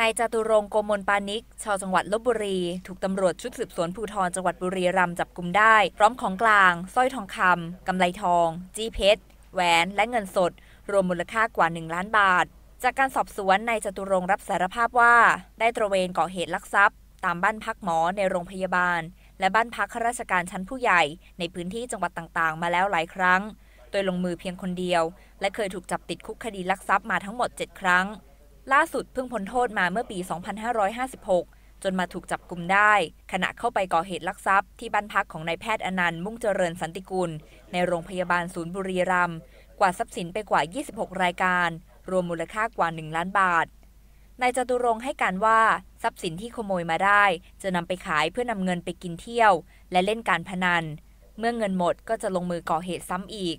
นายจตุรงโกมลปานิกชาวจังหวัดลบบุรีถูกตำรวจชุดสืบสวนภูธรจังหวัดบุรีรัมย์จับกลุ่มได้ พร้อมของกลางสร้อยทองคำกำไลทอง จี้เพชรแหวน และเงินสด รวมมูลค่ากว่า 1 ล้านบาท จากการสอบสวนนายจตุรงรับสารภาพว่า ได้ตระเวนก่อเหตุลักทรัพย์ ตามบ้านพักหมอในโรงพยาบาล และบ้านพักข้าราชการชั้นผู้ใหญ่ ในพื้นที่จังหวัดต่างๆ มาแล้วหลายครั้ง โดยลงมือเพียงคนเดียว และเคยถูกจับติดคุกคดีลักทรัพย์มาทั้งหมด7ครั้งล่าสุดเพิ่งพ้นโทษมาเมื่อปี 2556 จนมาถูกจับกลุมได้ ขณะเข้าไปก่อเหตุลักทรัพย์ ที่บ้านพักของนายแพทย์อนันต์มุ่งเจริญสันติกุล ในโรงพยาบาลศูนย์บุรีรัมย์กว่าทรัพย์สินไปกว่า 26 รายการ รวมมูลค่ากว่า 1 ล้านบาทนายจตุรงให้การว่าทรัพย์สินที่ขโมยมาได้จะนำไปขายเพื่อนำเงินไปกินเที่ยวและเล่นการพนัน เมื่อเงินหมดก็จะลงมือก่อเหตุซ้ำอีก